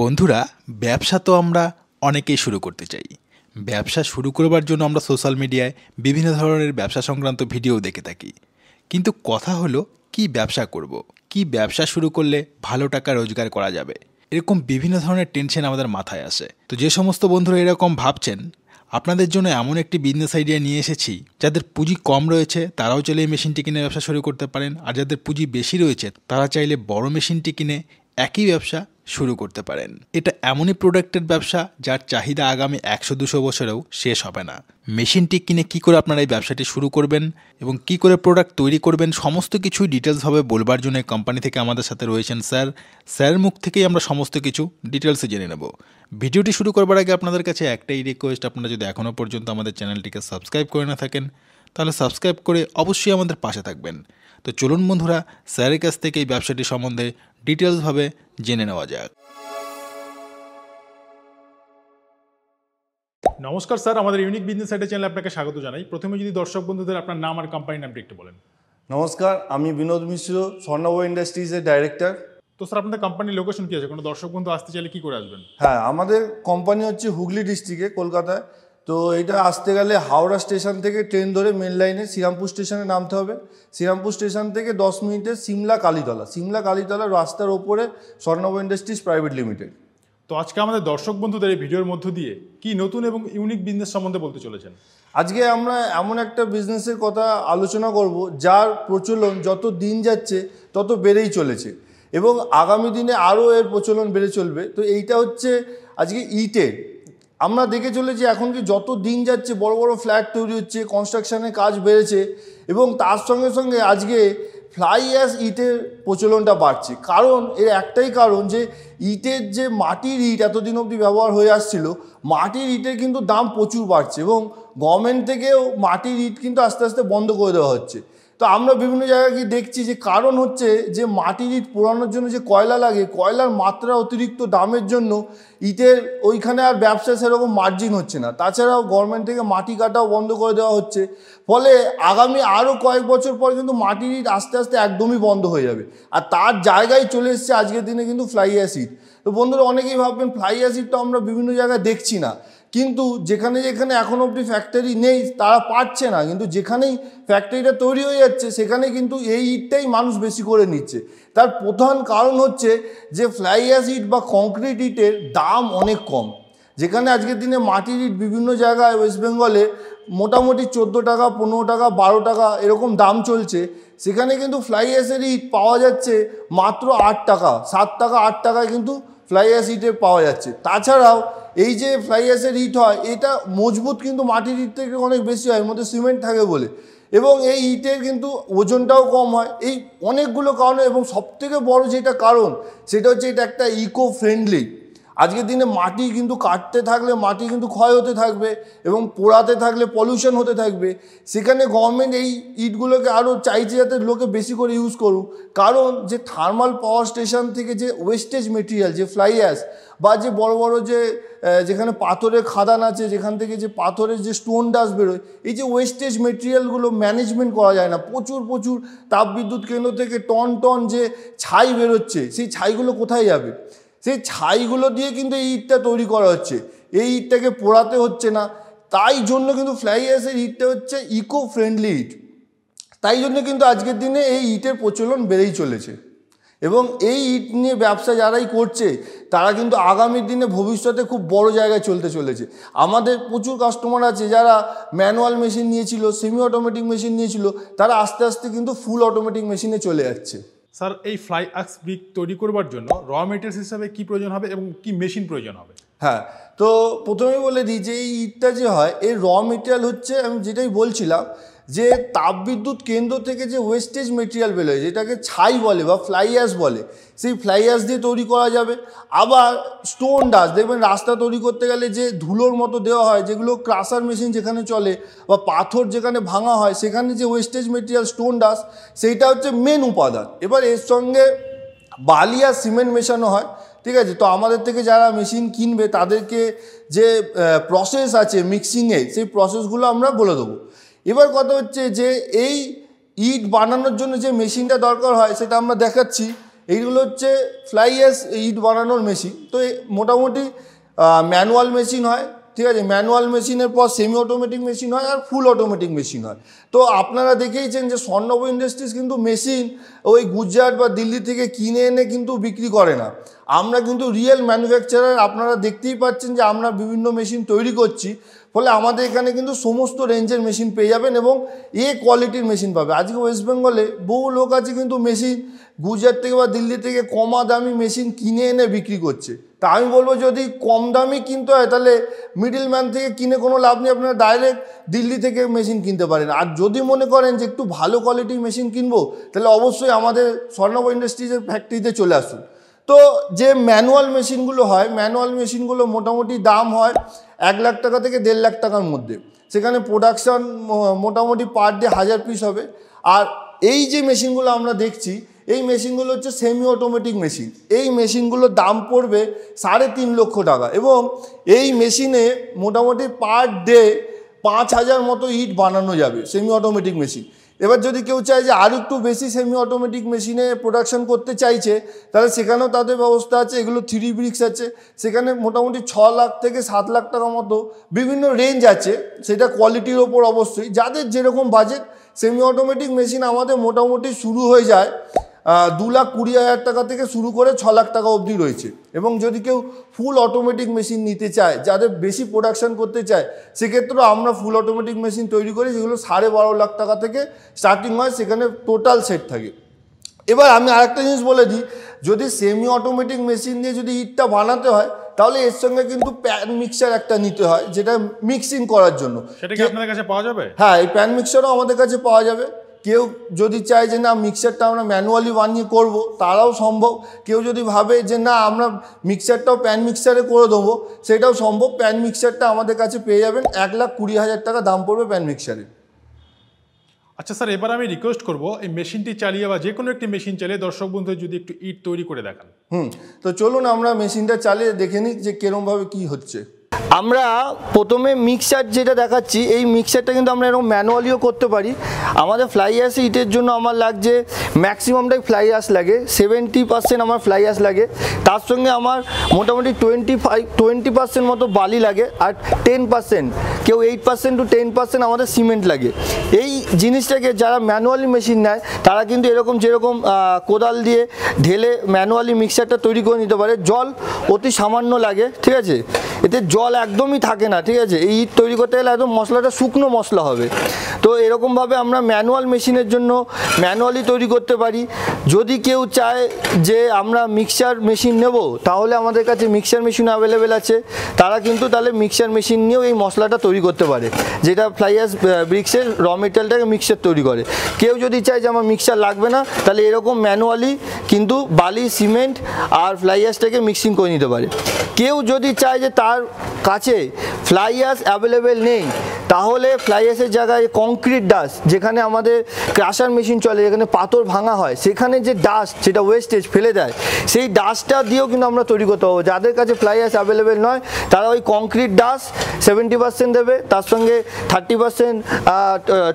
বন্ধুরা ব্যবসা তো আমরা অনেকেই শুরু করতে চাই ব্যবসা শুরু করবার জন্য আমরা সোশ্যাল মিডিয়ায় বিভিন্ন ধরনের ব্যবসা সংক্রান্ত ভিডিও দেখে থাকি কিন্তু কথা হলো কি ব্যবসা করব। কি ব্যবসা শুরু করলে ভালো টাকা রোজগার করা যাবে এরকম বিভিন্ন ধরনের টেনশন আমাদের মাথায় আসে তো যে সমস্ত বন্ধুরা এরকম ভাবছেন আপনাদের জন্য এমন একটি বিজনেস আইডিয়া নিয়ে এসেছি যাদের পুঁজি কম রয়েছে তারাও চাইলে এই মেশিনটি কিনে ব্যবসা শুরু করতে পারেন আর যাদের পুঁজি বেশি রয়েছে তারা চাইলে বড় মেশিনটি কিনে একই ব্যবসা শুরু করতে পারেন এটা এমনই প্রোডাক্টের ব্যবসা যার চাহিদা আগামী একশো দুশো বছরেও শেষ হবে না মেশিনটি কিনে কি করে আপনারা এই ব্যবসাটি শুরু করবেন এবং কি করে প্রোডাক্ট তৈরি করবেন সমস্ত কিছুই ডিটেলস হবে বলবার জন্য কোম্পানি থেকে আমাদের সাথে রয়েছেন স্যার স্যারের মুখ থেকেই আমরা সমস্ত কিছু ডিটেলসে জেনে নেব ভিডিওটি শুরু করবার আগে আপনাদের কাছে একটাই রিকোয়েস্ট আপনারা যদি এখনও পর্যন্ত আমাদের চ্যানেলটিকে সাবস্ক্রাইব করে না থাকেন তাহলে সাবস্ক্রাইব করে অবশ্যই আমাদের পাশে থাকবেন তো চলুন বন্ধুরা স্যারের কাছ থেকে এই ব্যবসাটি সম্বন্ধে ডিটেলসভাবে জেনে নেওয়া যাক নমস্কার স্যার আমাদের ইউনিক বিজনেস সাইডে চ্যানেল আপনাকে স্বাগত জানাই প্রথমে যদি দর্শক বন্ধুদের আপনার নাম আর কোম্পানির নামটি একটু বলেন নমস্কার আমি বিনোদ মিশ্র স্বর্ণব ইন্ডাস্ট্রিজের ডাইরেক্টর তো স্যার আপনাদের কোম্পানির লোকেশন কি আছে কোনো দর্শক বন্ধু আসতে চাইলে কি করে আসবেন হ্যাঁ আমাদের কোম্পানি হচ্ছে হুগলি ডিস্ট্রিক্টে কলকাতায় তো এটা আসতে গেলে হাওড়া স্টেশন থেকে ট্রেন ধরে মেন লাইনে শ্রীরামপুর স্টেশনে নামতে হবে শ্রীরামপুর স্টেশন থেকে দশ মিনিটে সিমলা কালীতলা সিমলা কালীতলা রাস্তার ওপরে স্বর্ণব ইন্ডাস্ট্রিজ প্রাইভেট লিমিটেড তো আজকে আমাদের দর্শক বন্ধুদের এই ভিডিওর মধ্য দিয়ে কি নতুন এবং ইউনিক বিজনেস সম্বন্ধে বলতে চলেছেন আজকে আমরা এমন একটা বিজনেসের কথা আলোচনা করব যার প্রচলন যত দিন যাচ্ছে তত বেড়েই চলেছে এবং আগামী দিনে আরও এর প্রচলন বেড়ে চলবে তো এইটা হচ্ছে আজকে ইটের আমরা দেখে চলেছি এখন কি যত দিন যাচ্ছে বড় বড় ফ্ল্যাট তৈরি হচ্ছে কনস্ট্রাকশানের কাজ বেড়েছে এবং তার সঙ্গে সঙ্গে আজকে ফ্লাই অ্যাস ইটের প্রচলনটা বাড়ছে কারণ এর একটাই কারণ যে ইটের যে মাটির ইট এতদিন অবধি ব্যবহার হয়ে আসছিল মাটির ইটের কিন্তু দাম প্রচুর বাড়ছে এবং গভর্নমেন্ট থেকেও মাটির ইট কিন্তু আস্তে আস্তে বন্ধ করে দেওয়া হচ্ছে তো আমরা বিভিন্ন জায়গায় গিয়ে দেখছি যে কারণ হচ্ছে যে মাটির ইট পোড়ানোর জন্য যে কয়লা লাগে কয়লার মাত্রা অতিরিক্ত দামের জন্য ইটের ওইখানে আর ব্যবসা সেরকম মার্জিন হচ্ছে না তাছাড়াও গভর্নমেন্ট থেকে মাটি কাটাও বন্ধ করে দেওয়া হচ্ছে ফলে আগামী আরও কয়েক বছর পর কিন্তু মাটির ইট আস্তে আস্তে একদমই বন্ধ হয়ে যাবে আর তার জায়গায় চলে এসছে আজকের দিনে কিন্তু ফ্লাই অ্যাসিড তো বন্ধুরা অনেকেই ভাববেন ফ্লাই অ্যাসিডটা আমরা বিভিন্ন জায়গায় দেখছি না কিন্তু যেখানে যেখানে এখন অবধি ফ্যাক্টরি নেই তারা পাচ্ছে না কিন্তু যেখানেই ফ্যাক্টরিটা তৈরি হয়ে যাচ্ছে সেখানে কিন্তু এই ইটটাই মানুষ বেশি করে নিচ্ছে তার প্রধান কারণ হচ্ছে যে ফ্লাই অ্যাস ইট বা কংক্রিট ইটের দাম অনেক কম যেখানে আজকের দিনে মাটির ইট বিভিন্ন জায়গায় ওয়েস্ট বেঙ্গলে মোটামুটি চোদ্দো টাকা পনেরো টাকা বারো টাকা এরকম দাম চলছে সেখানে কিন্তু ফ্লাই অ্যাসের ইট পাওয়া যাচ্ছে মাত্র আট টাকা সাত টাকা আট টাকায় কিন্তু ফ্লাই অ্যাস ইটের পাওয়া যাচ্ছে তাছাড়াও এই যে ফ্লাই অ্যাসের ইট হয় এটা মজবুত কিন্তু মাটির ইট থেকে অনেক বেশি হয় এর মধ্যে সিমেন্ট থাকে বলে এবং এই ইটের কিন্তু ওজনটাও কম হয় এই অনেকগুলো কারণে এবং সবথেকে বড় যেটা কারণ সেটা হচ্ছে এটা একটা ইকো ফ্রেন্ডলি আজকের দিনে মাটি কিন্তু কাটতে থাকলে মাটি কিন্তু ক্ষয় হতে থাকবে এবং পোড়াতে থাকলে পলিউশন হতে থাকবে সেখানে গভর্নমেন্ট এই ইটগুলোকে আরও চাইছে যাতে লোকে বেশি করে ইউজ করুক কারণ যে থার্মাল পাওয়ার স্টেশন থেকে যে ওয়েস্টেজ মেটেরিয়াল যে ফ্লাই অ্যাশ বা যে বড় বড় যে যেখানে পাথরের খাদান আছে যেখান থেকে যে পাথরের যে স্টোন ডাস্ট বেরোয় এই যে ওয়েস্টেজ মেটেরিয়ালগুলো ম্যানেজমেন্ট করা যায় না প্রচুর প্রচুর তাপবিদ্যুৎ কেন্দ্র থেকে টন টন যে ছাই বেরোচ্ছে সেই ছাইগুলো কোথায় যাবে সেই ছাইগুলো দিয়ে কিন্তু এই ইটটা তৈরি করা হচ্ছে এই ইটটাকে পোড়াতে হচ্ছে না তাই জন্য কিন্তু ফ্লাই অ্যাশের ইটটা হচ্ছে ইকো ফ্রেন্ডলি ইট তাই জন্য কিন্তু আজকের দিনে এই ইটের প্রচলন বেড়েই চলেছে এবং এই ইট নিয়ে ব্যবসা যারাই করছে তারা কিন্তু আগামী দিনে ভবিষ্যতে খুব বড় জায়গায় চলতে চলেছে আমাদের প্রচুর কাস্টমার আছে যারা ম্যানুয়াল মেশিন নিয়েছিল সেমি অটোমেটিক মেশিন নিয়েছিল তারা আস্তে আস্তে কিন্তু ফুল অটোমেটিক মেশিনে চলে যাচ্ছে স্যার এই ফ্লাই আক্স ব্রিক তৈরি করবার জন্য র মেটেরিয়ালস হিসাবে কি প্রয়োজন হবে এবং কি মেশিন প্রয়োজন হবে হ্যাঁ তো প্রথমেই বলে দিই যে এই ইটটা যে হয় এর র মেটেরিয়াল হচ্ছে আমি যেটাই বলছিলাম যে তাপবিদ্যুৎ কেন্দ্র থেকে যে ওয়েস্টেজ মেটেরিয়াল বেরোয় যেটাকে ছাই বলে বা ফ্লাই অ্যাশ বলে সেই ফ্লাই অ্যাশ দিয়ে তৈরি করা যাবে আবার স্টোন ডাস্ট দেখবেন রাস্তা তৈরি করতে গেলে যে ধুলোর মতো দেওয়া হয় যেগুলো ক্রাসার মেশিন যেখানে চলে বা পাথর যেখানে ভাঙা হয় সেখানে যে ওয়েস্টেজ মেটেরিয়াল স্টোন ডাস্ট সেইটা হচ্ছে মেন উপাদান এবার এর সঙ্গে বালি আর সিমেন্ট মেশানো হয় ঠিক আছে তো আমাদের থেকে যারা মেশিন কিনবে তাদেরকে যে প্রসেস আছে মিক্সিংয়ে সেই প্রসেসগুলো আমরা বলে দেবো এবার কথা হচ্ছে যে এই ইট বানানোর জন্য যে মেশিনটা দরকার হয় সেটা আমরা দেখাচ্ছি এইগুলো হচ্ছে ফ্লাইয়াস ইট বানানোর মেশিন তো মোটামুটি ম্যানুয়াল মেশিন হয় ঠিক আছে ম্যানুয়াল মেশিনের পর সেমি অটোমেটিক মেশিন হয় আর ফুল অটোমেটিক মেশিন হয় তো আপনারা দেখেইছেন যে স্বর্ণব ইন্ডাস্ট্রিজ কিন্তু মেশিন ওই গুজরাট বা দিল্লি থেকে কিনে এনে কিন্তু বিক্রি করে না আমরা কিন্তু রিয়েল ম্যানুফ্যাকচারার আপনারা দেখতেই পাচ্ছেন যে আমরা বিভিন্ন মেশিন তৈরি করছি ফলে আমাদের এখানে কিন্তু সমস্ত রেঞ্জের মেশিন পেয়ে যাবেন এবং এ কোয়ালিটির মেশিন পাবে আজকে ওয়েস্ট বেঙ্গলে বহু লোক আছে কিন্তু মেশিন গুজরাট থেকে বা দিল্লি থেকে কমা দামি মেশিন কিনে এনে বিক্রি করছে তা আমি বলবো যদি কম দামি কিনতে হয় তাহলে মিডিল ম্যান থেকে কিনে কোনো লাভ নেই আপনারা ডাইরেক্ট দিল্লি থেকে মেশিন কিনতে পারেন আর যদি মনে করেন যে একটু ভালো কোয়ালিটির মেশিন কিনবো তাহলে অবশ্যই আমাদের স্বর্ণব ইন্ডাস্ট্রিজের ফ্যাক্টরিতে চলে আসুন তো যে ম্যানুয়াল মেশিনগুলো হয় ম্যানুয়াল মেশিনগুলো মোটামুটি দাম হয় এক লাখ টাকা থেকে দেড় লাখ টাকার মধ্যে সেখানে প্রোডাকশান মোটামুটি পার ডে হাজার পিস হবে আর এই যে মেশিনগুলো আমরা দেখছি এই মেশিনগুলো হচ্ছে সেমি অটোমেটিক মেশিন এই মেশিনগুলোর দাম পড়বে সাড়ে তিন লক্ষ টাকা এবং এই মেশিনে মোটামুটি পার ডে পাঁচ হাজার মতো ইট বানানো যাবে সেমি অটোমেটিক মেশিন এবার যদি কেউ চায় যে আর একটু বেশি সেমি অটোমেটিক মেশিনে প্রোডাকশন করতে চাইছে তাহলে সেখানেও তাদের ব্যবস্থা আছে এগুলো থ্রি ব্রিক্স আছে সেখানে মোটামুটি ছ লাখ থেকে সাত লাখ টাকার মতো বিভিন্ন রেঞ্জ আছে সেটা কোয়ালিটির ওপর অবশ্যই যাদের যেরকম বাজেট সেমি অটোমেটিক মেশিন আমাদের মোটামুটি শুরু হয়ে যায় দু লাখ কুড়ি হাজার টাকা থেকে শুরু করে ছ লাখ টাকা অবধি রয়েছে এবং যদি কেউ ফুল অটোমেটিক মেশিন নিতে চায় যাদের বেশি প্রোডাকশান করতে চায় সেক্ষেত্রেও আমরা ফুল অটোমেটিক মেশিন তৈরি করি যেগুলো সাড়ে বারো লাখ টাকা থেকে স্টার্টিং হয় সেখানে টোটাল সেট থাকে এবার আমি আরেকটা জিনিস বলে দিই যদি সেমি অটোমেটিক মেশিন দিয়ে যদি ইটটা বানাতে হয় তাহলে এর সঙ্গে কিন্তু প্যান মিক্সার একটা নিতে হয় যেটা মিক্সিং করার জন্য সেটা কি আপনাদের কাছে পাওয়া যাবে হ্যাঁ এই প্যান মিক্সারও আমাদের কাছে পাওয়া যাবে কেউ যদি চায় যে না মিক্সারটা আমরা ম্যানুয়ালি বানিয়ে করব তারাও সম্ভব কেউ যদি ভাবে যে না আমরা মিক্সারটাও প্যান মিক্সারে করে দেবো সেটাও সম্ভব প্যান মিক্সারটা আমাদের কাছে পেয়ে যাবেন এক লাখ কুড়ি হাজার টাকা দাম পড়বে প্যান মিক্সারে আচ্ছা স্যার এবার আমি রিকোয়েস্ট করব এই মেশিনটি চালিয়ে বা যে কোনো একটি মেশিন চালিয়ে দর্শক বন্ধু যদি একটু ইট তৈরি করে দেখান হুম তো চলুন আমরা মেশিনটা চালিয়ে দেখে নিই যে কীরমভাবে কি হচ্ছে আমরা প্রথমে মিক্সার যেটা দেখাচ্ছি এই মিক্সারটা কিন্তু আমরা এরকম ম্যানুয়ালিও করতে পারি আমাদের ফ্লাই অ্যাশ ইটের জন্য আমার লাগছে ম্যাক্সিমামটাই ফ্লাই অ্যাশ লাগে সেভেন্টি পার্সেন্ট আমার ফ্লাই অ্যাশ লাগে তার সঙ্গে আমার মোটামুটি টোয়েন্টি ফাইভ টোয়েন্টি পার্সেন্ট মতো বালি লাগে আর টেন পার্সেন্ট কেউ eight percent to ten percent আমাদের সিমেন্ট লাগে এই জিনিসটাকে যারা ম্যানুয়ালি মেশিন নেয় তারা কিন্তু এরকম যেরকম কোদাল দিয়ে ঢেলে ম্যানুয়ালি মিক্সারটা তৈরি করে নিতে পারে জল অতি সামান্য লাগে ঠিক আছে এতে জল একদমই থাকে না ঠিক আছে এই তৈরি করতে গেলে একদম মশলাটা শুকনো মশলা হবে তো এরকমভাবে আমরা ম্যানুয়াল মেশিনের জন্য ম্যানুয়ালি তৈরি করতে পারি যদি কেউ চায় যে আমরা মিক্সচার মেশিন নেব তাহলে আমাদের কাছে মিক্সচার মেশিন অ্যাভেলেবেল আছে তারা কিন্তু তাহলে মিক্সার মেশিন নিয়েও এই মশলাটা তৈরি করতে পারে যেটা ফ্লাই ব্রিক্সের র মেটেরিয়ালটাকে মিক্সার তৈরি করে কেউ যদি চায় যে আমার মিক্সচার লাগবে না তাহলে এরকম ম্যানুয়ালি কিন্তু বালি সিমেন্ট আর ফ্লাই মিক্সিং করে নিতে পারে কেউ যদি চায় যে তার কাছে ফ্লাই অ্যাভেলেবেল নেই তাহলে ফ্লাই জায়গায় কংক্রিট ডাস যেখানে আমাদের ক্রাশার মেশিন চলে যেখানে পাথর ভাঙা হয় সেখানে ওখানে যে ডাস্ট যেটা ওয়েস্টেজ ফেলে দেয় সেই ডাস্টটা দিয়েও কিন্তু আমরা তৈরি করতে পারবো যাদের কাছে ফ্লাই অ্যাশ অ্যাভেলেবেল নয় তারা ওই কংক্রিট ডাস্ট সেভেন্টি পার্সেন্ট দেবে তার সঙ্গে থার্টি পার্সেন্ট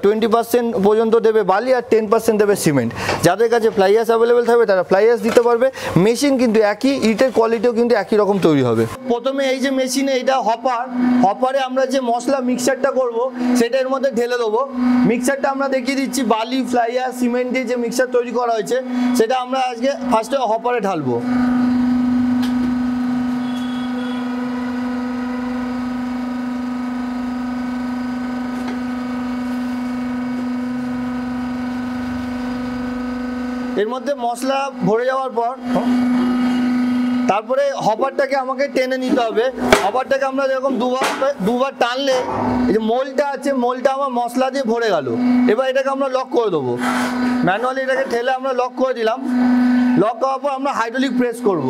টোয়েন্টি পার্সেন্ট পর্যন্ত দেবে বালি আর টেন পার্সেন্ট দেবে সিমেন্ট যাদের কাছে ফ্লাই অ্যাশ অ্যাভেলেবেল থাকবে তারা ফ্লাই অ্যাশ দিতে পারবে মেশিন কিন্তু একই ইটের কোয়ালিটিও কিন্তু একই রকম তৈরি হবে প্রথমে এই যে মেশিনে এটা হপার হপারে আমরা যে মশলা মিক্সারটা করব সেটার মধ্যে ঢেলে দেবো মিক্সারটা আমরা দেখিয়ে দিচ্ছি বালি ফ্লাই অ্যাশ সিমেন্ট দিয়ে যে মিক্সার তৈরি করা হয়েছে সেটা আমরা আজকে ফার্স্টে হপারে ঢালবো এর মধ্যে মশলা ভরে যাওয়ার পর তারপরে হপারটাকে আমাকে টেনে নিতে হবে হপারটাকে আমরা যেরকম দুবার দুবার টানলে এই যে মোলটা আছে মোলটা আমার মশলা দিয়ে ভরে গেল এবার এটাকে আমরা লক করে দেবো ম্যানুয়ালি এটাকে ঠেলে আমরা লক করে দিলাম লক করার পর আমরা হাইড্রোলিক প্রেস করব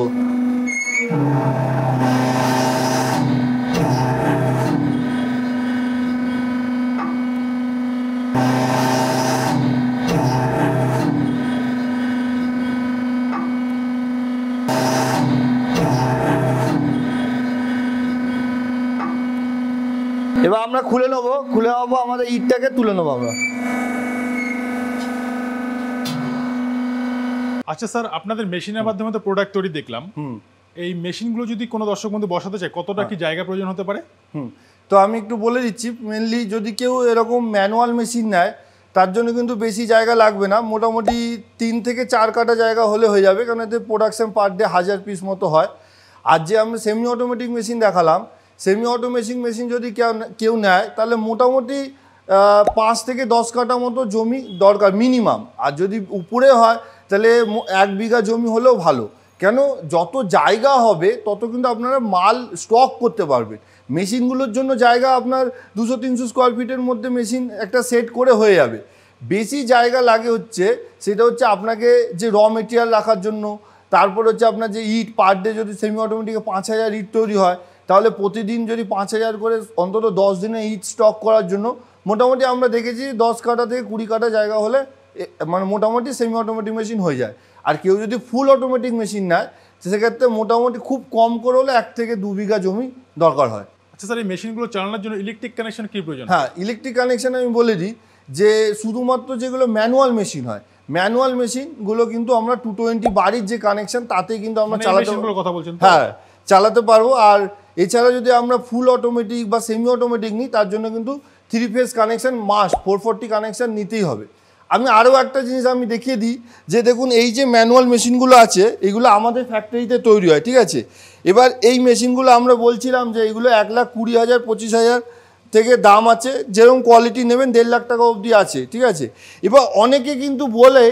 এবার আমরা খুলে নেবো খুলে নেবো আমাদের ইটটাকে তুলে নেবো আমরা আচ্ছা স্যার আপনাদের মেশিনের মাধ্যমে তো প্রোডাক্ট তৈরি দেখলাম এই মেশিনগুলো যদি কোনো দর্শক বন্ধু বসাতে চায় কতটা কি হ্যাঁ। জায়গা প্রয়োজন হতে পারে হুম তো আমি একটু বলে দিচ্ছি মেনলি যদি কেউ এরকম ম্যানুয়াল মেশিন নেয় তার জন্য কিন্তু বেশি জায়গা লাগবে না মোটামুটি তিন থেকে চার কাটা জায়গা হলে হয়ে যাবে কারণ এতে প্রোডাকশান পার ডে হাজার পিস মতো হয় আর যে আমরা সেমি অটোমেটিক মেশিন দেখালাম সেমি অটো মেশিন মেশিন যদি কেউ কেউ নেয় তাহলে মোটামুটি পাঁচ থেকে দশ কাটা মতো জমি দরকার মিনিমাম আর যদি উপরে হয় তাহলে এক বিঘা জমি হলেও ভালো কেন যত জায়গা হবে তত কিন্তু আপনারা মাল স্টক করতে পারবেন মেশিনগুলোর জন্য জায়গা আপনার দুশো তিনশো স্কোয়ার ফিটের মধ্যে মেশিন একটা সেট করে হয়ে যাবে বেশি জায়গা লাগে হচ্ছে সেটা হচ্ছে আপনাকে যে র মেটেরিয়াল রাখার জন্য তারপর হচ্ছে আপনার যে ইট পার ডে যদি সেমি অটোমেটিক পাঁচ হাজার ইট তৈরি হয় তাহলে প্রতিদিন যদি পাঁচ হাজার করে অন্তত দশ দিনে ইট স্টক করার জন্য মোটামুটি আমরা দেখেছি দশ কাটা থেকে কুড়ি কাটা জায়গা হলে মানে মোটামুটি সেমি অটোমেটিক মেশিন হয়ে যায় আর কেউ যদি ফুল অটোমেটিক মেশিন নেয় সেক্ষেত্রে মোটামুটি খুব কম করে হলে এক থেকে দু বিঘা জমি দরকার হয় আচ্ছা স্যার এই মেশিনগুলো চালানোর জন্য ইলেকট্রিক কানেকশন কী প্রয়োজন হ্যাঁ ইলেকট্রিক কানেকশন আমি বলে দিই যে শুধুমাত্র যেগুলো ম্যানুয়াল মেশিন হয় ম্যানুয়াল মেশিনগুলো কিন্তু আমরা টু টোয়েন্টি বাড়ির যে কানেকশন তাতেই কিন্তু আমরা মানে চালাতে কথা বলছেন হ্যাঁ চালাতে পারবো আর এছাড়া যদি আমরা ফুল অটোমেটিক বা সেমি অটোমেটিক নিই তার জন্য কিন্তু three phase connection must four forty connection নিতেই হবে আমি আরও একটা জিনিস আমি দেখিয়ে দিই যে দেখুন এই যে ম্যানুয়াল মেশিনগুলো আছে এগুলো আমাদের ফ্যাক্টরিতে তৈরি হয় ঠিক আছে এবার এই মেশিনগুলো আমরা বলছিলাম যে এগুলো এক লাখ কুড়ি হাজার পঁচিশ হাজার থেকে দাম আছে যেরকম কোয়ালিটি নেবেন দেড় লাখ টাকা অবধি আছে ঠিক আছে এবার অনেকে কিন্তু বলে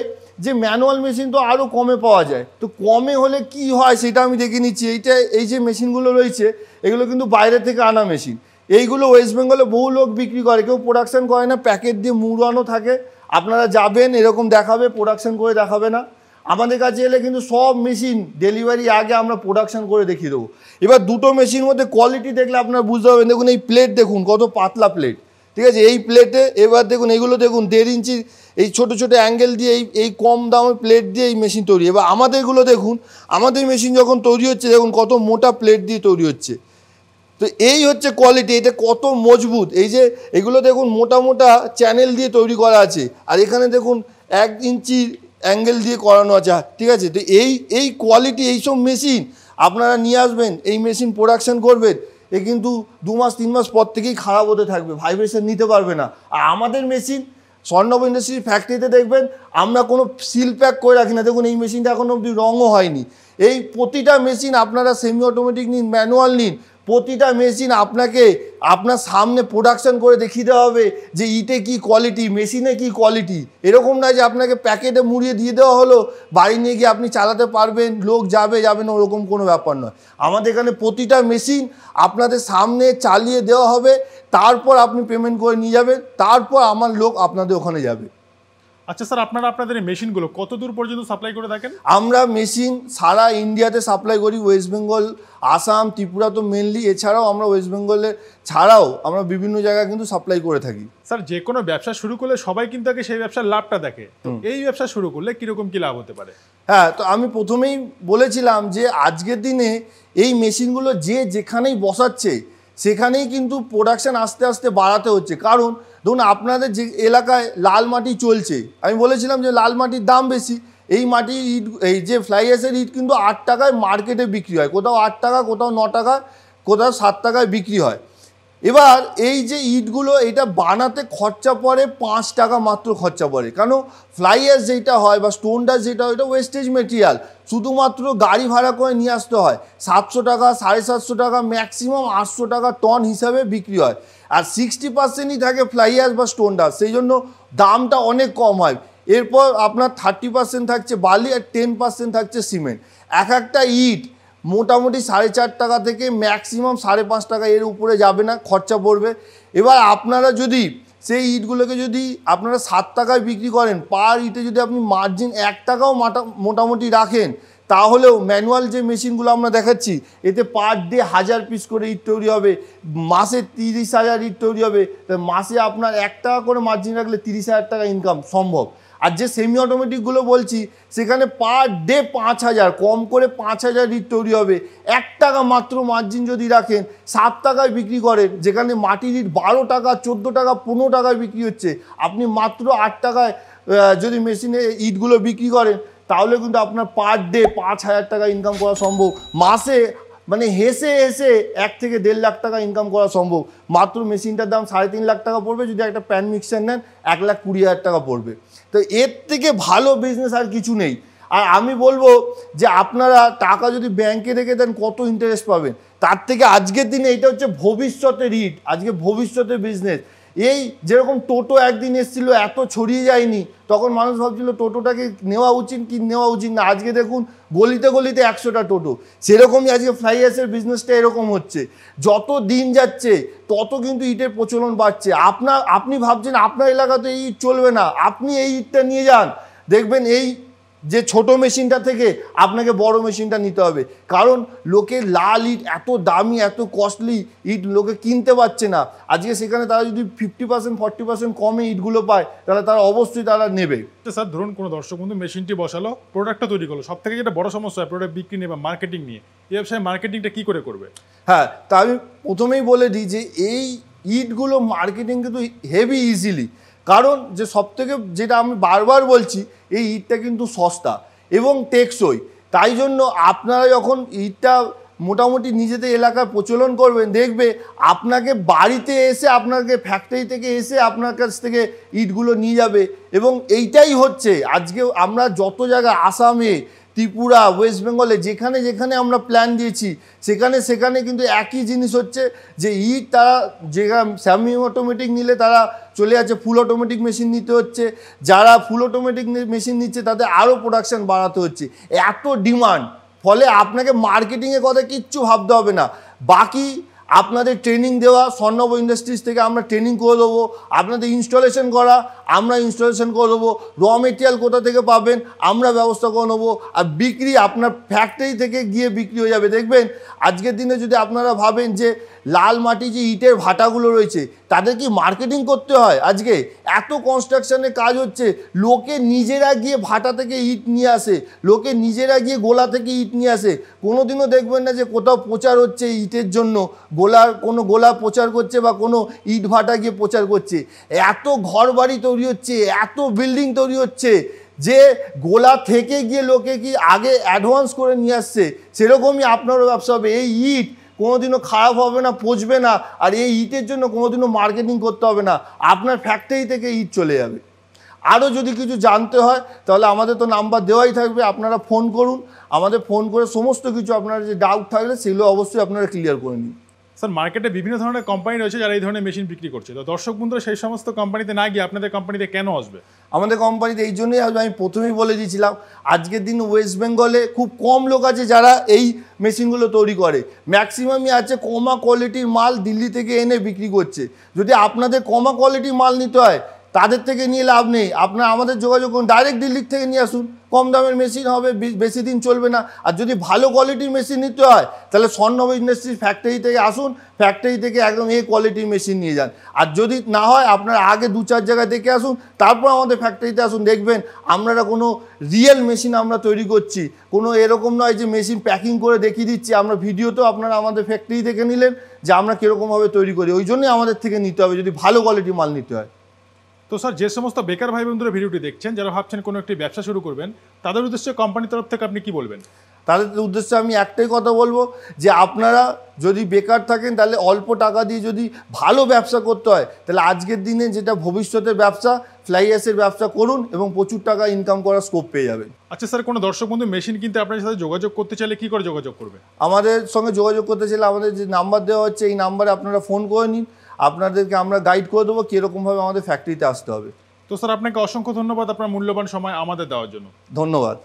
যে ম্যানুয়াল মেশিন তো আরও কমে পাওয়া যায় তো কমে হলে কি হয় সেটা আমি দেখে নিচ্ছি এইটা এই যে মেশিনগুলো রয়েছে এগুলো কিন্তু বাইরে থেকে আনা মেশিন এইগুলো ওয়েস্ট বেঙ্গলে বহু লোক বিক্রি করে কেউ প্রোডাকশান করে না প্যাকেট দিয়ে মুড়ানো থাকে আপনারা যাবেন এরকম দেখাবে প্রোডাকশান করে দেখাবে না আমাদের কাছে এলে কিন্তু সব মেশিন ডেলিভারি আগে আমরা প্রোডাকশান করে দেখিয়ে দেবো এবার দুটো মেশিন মধ্যে কোয়ালিটি দেখলে আপনারা বুঝতে পারবেন দেখুন এই প্লেট দেখুন কত পাতলা প্লেট ঠিক আছে এই প্লেটে এবার দেখুন এগুলো দেখুন দেড় ইঞ্চি এই ছোটো ছোটো অ্যাঙ্গেল দিয়ে এই এই কম দামের প্লেট দিয়ে এই মেশিন তৈরি এবার আমাদেরগুলো দেখুন আমাদের মেশিন যখন তৈরি হচ্ছে দেখুন কত মোটা প্লেট দিয়ে তৈরি হচ্ছে তো এই হচ্ছে কোয়ালিটি এটা কত মজবুত এই যে এগুলো দেখুন মোটা মোটা চ্যানেল দিয়ে তৈরি করা আছে আর এখানে দেখুন এক ইঞ্চি অ্যাঙ্গেল দিয়ে করানো আছে ঠিক আছে তো এই এই কোয়ালিটি এইসব মেশিন আপনারা নিয়ে আসবেন এই মেশিন প্রোডাকশান করবেন এ কিন্তু দু মাস তিন মাস পর থেকেই খারাপ হতে থাকবে ভাইব্রেশন নিতে পারবে না আর আমাদের মেশিন স্বর্ণব ইন্ডাস্ট্রির ফ্যাক্টরিতে দেখবেন আমরা কোনো সিল প্যাক করে রাখি না দেখুন এই মেশিনটা এখনও অবধি রঙও হয়নি এই প্রতিটা মেশিন আপনারা সেমি অটোমেটিক নিন ম্যানুয়াল নিন প্রতিটা মেশিন আপনাকে আপনার সামনে প্রোডাকশন করে দেখিয়ে দেওয়া হবে যে ইটে কি কোয়ালিটি মেশিনে কি কোয়ালিটি এরকম না যে আপনাকে প্যাকেটে মুড়িয়ে দিয়ে দেওয়া হলো বাড়ি নিয়ে গিয়ে আপনি চালাতে পারবেন লোক যাবে যাবে না ওরকম কোনো ব্যাপার নয় আমাদের এখানে প্রতিটা মেশিন আপনাদের সামনে চালিয়ে দেওয়া হবে তারপর আপনি পেমেন্ট করে নিয়ে যাবেন তারপর আমার লোক আপনাদের ওখানে যাবে আচ্ছা স্যার আপনারা আপনাদের মেশিনগুলো কত দূর পর্যন্ত সাপ্লাই করে থাকেন আমরা মেশিন সারা ইন্ডিয়াতে সাপ্লাই করি ওয়েস্ট বেঙ্গল আসাম ত্রিপুরা তো মেনলি এছাড়াও আমরা ওয়েস্ট বেঙ্গলের ছাড়াও আমরা বিভিন্ন জায়গায় কিন্তু সাপ্লাই করে থাকি স্যার যে কোনো ব্যবসা শুরু করলে সবাই কিন্তু আগে সেই ব্যবসার লাভটা দেখে তো এই ব্যবসা শুরু করলে কীরকম কী লাভ হতে পারে হ্যাঁ তো আমি প্রথমেই বলেছিলাম যে আজকের দিনে এই মেশিনগুলো যে যেখানেই বসাচ্ছে সেখানেই কিন্তু প্রোডাকশান আস্তে আস্তে বাড়াতে হচ্ছে কারণ ধরুন আপনাদের যে এলাকায় লাল মাটি চলছে আমি বলেছিলাম যে লাল মাটির দাম বেশি এই মাটি ইট এই যে ফ্লাই অ্যাসের ইট কিন্তু আট টাকায় মার্কেটে বিক্রি হয় কোথাও আট টাকা কোথাও ন টাকা কোথাও সাত টাকায় বিক্রি হয় এবার এই যে ইটগুলো এটা বানাতে খরচা পড়ে পাঁচ টাকা মাত্র খরচা পড়ে কারণ ফ্লাইয়ার্স যেটা হয় বা স্টোনডাস যেটা হয় এটা ওয়েস্টেজ মেটেরিয়াল শুধুমাত্র গাড়ি ভাড়া করে নিয়ে আসতে হয় সাতশো টাকা সাড়ে সাতশো টাকা ম্যাক্সিমাম আটশো টাকা টন হিসাবে বিক্রি হয় আর সিক্সটি পার্সেন্টই থাকে ফ্লাই অ্যাশ বা স্টোন ডাস সেই জন্য দামটা অনেক কম হয় এরপর আপনার থার্টি পার্সেন্ট থাকছে বালি আর টেন পার্সেন্ট থাকছে সিমেন্ট এক একটা ইট মোটামুটি সাড়ে চার টাকা থেকে ম্যাক্সিমাম সাড়ে পাঁচ টাকা এর উপরে যাবে না খরচা পড়বে এবার আপনারা যদি সেই ইটগুলোকে যদি আপনারা সাত টাকায় বিক্রি করেন পার ইটে যদি আপনি মার্জিন এক টাকাও মোটামুটি রাখেন তাহলেও ম্যানুয়াল যে মেশিনগুলো আমরা দেখাচ্ছি এতে পার ডে হাজার পিস করে ইট তৈরি হবে মাসে তিরিশ হাজার ইট তৈরি হবে মাসে আপনার এক টাকা করে মার্জিন রাখলে তিরিশ হাজার টাকা ইনকাম সম্ভব আর যে সেমি অটোমেটিকগুলো বলছি সেখানে পার ডে পাঁচ হাজার কম করে পাঁচ হাজার ইট তৈরি হবে এক টাকা মাত্র মার্জিন যদি রাখেন সাত টাকায় বিক্রি করেন যেখানে মাটির ইট বারো টাকা চোদ্দো টাকা পনেরো টাকায় বিক্রি হচ্ছে আপনি মাত্র আট টাকায় যদি মেশিনে ইটগুলো বিক্রি করেন তাহলে কিন্তু আপনার পার ডে পাঁচ হাজার টাকা ইনকাম করা সম্ভব মাসে মানে হেসে হেসে এক থেকে দেড় লাখ টাকা ইনকাম করা সম্ভব মাত্র মেশিনটার দাম সাড়ে তিন লাখ টাকা পড়বে যদি একটা প্যান মিক্সার নেন এক লাখ কুড়ি হাজার টাকা পড়বে তো এর থেকে ভালো বিজনেস আর কিছু নেই আর আমি বলবো যে আপনারা টাকা যদি ব্যাংকে রেখে দেন কত ইন্টারেস্ট পাবেন তার থেকে আজকের দিনে এটা হচ্ছে ভবিষ্যতে রিট আজকে ভবিষ্যতে বিজনেস এই যেরকম টোটো একদিন এসেছিল এত ছড়িয়ে যায়নি তখন মানুষ ভাবছিল টোটোটাকে নেওয়া উচিত কি নেওয়া উচিত না আজকে দেখুন গলিতে গলিতে একশোটা টোটো সেরকমই আজকে ফ্লাইয়ার্সের বিজনেসটা এরকম হচ্ছে যত দিন যাচ্ছে তত কিন্তু ইটের প্রচলন বাড়ছে আপনার আপনি ভাবছেন আপনার এলাকাতে এই চলবে না আপনি এই ইটটা নিয়ে যান দেখবেন এই যে ছোট মেশিনটা থেকে আপনাকে বড় মেশিনটা নিতে হবে কারণ লোকে লাল ইট এত দামি এত কস্টলি ইট লোকে কিনতে পারছে না আজকে সেখানে তারা যদি ফিফটি পার্সেন্ট ফর্টি পার্সেন্ট কমে ইটগুলো পায় তাহলে তারা অবশ্যই তারা নেবে স্যার ধরুন কোনো দর্শক বন্ধু মেশিনটি বসালো প্রোডাক্টটা তৈরি করলো সব থেকে যেটা বড় সমস্যা হয় প্রোডাক্ট বিক্রি নিয়ে বা মার্কেটিং নিয়ে এই ব্যবসায় মার্কেটিংটা কী করে করবে হ্যাঁ তা আমি প্রথমেই বলে দিই যে এই ইটগুলো মার্কেটিং কিন্তু হেভি ইজিলি কারণ যে সব থেকে যেটা আমি বারবার বলছি এই ইটটা কিন্তু সস্তা এবং টেকসই তাই জন্য আপনারা যখন ঈদটা মোটামুটি নিজেদের এলাকার প্রচলন করবেন দেখবে আপনাকে বাড়িতে এসে আপনাকে ফ্যাক্টরি থেকে এসে আপনার কাছ থেকে ইটগুলো নিয়ে যাবে এবং এইটাই হচ্ছে আজকে আমরা যত জায়গা আসামে ত্রিপুরা ওয়েস্ট বেঙ্গলে যেখানে যেখানে আমরা প্ল্যান দিয়েছি সেখানে সেখানে কিন্তু একই জিনিস হচ্ছে যে ইট তারা যে স্যামি অটোমেটিক নিলে তারা চলে যাচ্ছে ফুল অটোমেটিক মেশিন নিতে হচ্ছে যারা ফুল অটোমেটিক মেশিন নিচ্ছে তাদের আরও প্রোডাকশান বাড়াতে হচ্ছে এত ডিমান্ড ফলে আপনাকে মার্কেটিংয়ের কথা কিচ্ছু ভাবতে হবে না বাকি আপনাদের ট্রেনিং দেওয়া স্বর্ণব ইন্ডাস্ট্রিজ থেকে আমরা ট্রেনিং করে দেবো আপনাদের ইনস্টলেশন করা আমরা ইনস্টলেশন করে দেবো র মেটেরিয়াল কোথা থেকে পাবেন আমরা ব্যবস্থা করে নেবো আর বিক্রি আপনার ফ্যাক্টরি থেকে গিয়ে বিক্রি হয়ে যাবে দেখবেন আজকের দিনে যদি আপনারা ভাবেন যে লাল মাটি যে ইটের ভাটাগুলো রয়েছে তাদের কি মার্কেটিং করতে হয় আজকে এত কনস্ট্রাকশনের কাজ হচ্ছে লোকে নিজেরা গিয়ে ভাটা থেকে ইট নিয়ে আসে লোকে নিজেরা গিয়ে গোলা থেকে ইট নিয়ে আসে কোনো দিনও দেখবেন না যে কোথাও প্রচার হচ্ছে ইটের জন্য গোলার কোনো গোলা প্রচার করছে বা কোনো ইট ভাটা গিয়ে প্রচার করছে এত ঘর বাড়ি তৈরি হচ্ছে এত বিল্ডিং তৈরি হচ্ছে যে গোলা থেকে গিয়ে লোকে কি আগে অ্যাডভান্স করে নিয়ে আসছে সেরকমই আপনারও ব্যবসা হবে এই ইট কোনোদিনও খারাপ হবে না পচবে না আর এই ইটের জন্য কোনোদিনও মার্কেটিং করতে হবে না আপনার ফ্যাক্টরি থেকে ইট চলে যাবে আরও যদি কিছু জানতে হয় তাহলে আমাদের তো নাম্বার দেওয়াই থাকবে আপনারা ফোন করুন আমাদের ফোন করে সমস্ত কিছু আপনার যে ডাউট থাকলে সেগুলো অবশ্যই আপনারা ক্লিয়ার করে নিন স্যার মার্কেটে বিভিন্ন ধরনের কোম্পানি রয়েছে যারা এই ধরনের মেশিন বিক্রি করছে তো দর্শক বন্ধুরা সেই সমস্ত কোম্পানিতে না গিয়ে আপনাদের কোম্পানিতে কেন আসবে আমাদের কোম্পানিতে এই জন্যই আসবে আমি প্রথমেই বলে দিয়েছিলাম আজকের দিন ওয়েস্ট বেঙ্গলে খুব কম লোক আছে যারা এই মেশিনগুলো তৈরি করে ম্যাক্সিমামই আছে কমা কোয়ালিটির মাল দিল্লি থেকে এনে বিক্রি করছে যদি আপনাদের কমা কোয়ালিটির মাল নিতে হয় তাদের থেকে নিয়ে লাভ নেই আপনার আমাদের যোগাযোগ করুন ডাইরেক্ট দিল্লির থেকে নিয়ে আসুন কম দামের মেশিন হবে বেশি দিন চলবে না আর যদি ভালো কোয়ালিটির মেশিন নিতে হয় তাহলে স্বর্ণব ইন্ডাস্ট্রির ফ্যাক্টরি থেকে আসুন ফ্যাক্টরি থেকে একদম এ কোয়ালিটির মেশিন নিয়ে যান আর যদি না হয় আপনারা আগে দু চার জায়গায় দেখে আসুন তারপর আমাদের ফ্যাক্টরিতে আসুন দেখবেন আপনারা কোনো রিয়েল মেশিন আমরা তৈরি করছি কোনো এরকম নয় যে মেশিন প্যাকিং করে দেখিয়ে দিচ্ছি আমরা ভিডিওতেও আপনারা আমাদের ফ্যাক্টরি থেকে নিলেন যে আমরা কীরকমভাবে তৈরি করি ওই জন্যই আমাদের থেকে নিতে হবে যদি ভালো কোয়ালিটির মাল নিতে হয় তো স্যার যে সমস্ত বেকার ভাই বন্ধুরা ভিডিওটি দেখছেন যারা ভাবছেন কোনো একটি ব্যবসা শুরু করবেন তাদের উদ্দেশ্যে কোম্পানির তরফ থেকে আপনি কি বলবেন তাদের উদ্দেশ্যে আমি একটাই কথা বলবো যে আপনারা যদি বেকার থাকেন তাহলে অল্প টাকা দিয়ে যদি ভালো ব্যবসা করতে হয় তাহলে আজকের দিনে যেটা ভবিষ্যতের ব্যবসা ফ্লাই অ্যাসের ব্যবসা করুন এবং প্রচুর টাকা ইনকাম করার স্কোপ পেয়ে যাবেন আচ্ছা স্যার কোনো দর্শক বন্ধু মেশিন কিনতে আপনার সাথে যোগাযোগ করতে চাইলে কী করে যোগাযোগ করবে আমাদের সঙ্গে যোগাযোগ করতে চাইলে আমাদের যে নাম্বার দেওয়া হচ্ছে এই নাম্বারে আপনারা ফোন করে নিন আপনাদেরকে আমরা গাইড করে দেবো কীরকমভাবে আমাদের ফ্যাক্টরিতে আসতে হবে তো স্যার আপনাকে অসংখ্য ধন্যবাদ আপনার মূল্যবান সময় আমাদের দেওয়ার জন্য ধন্যবাদ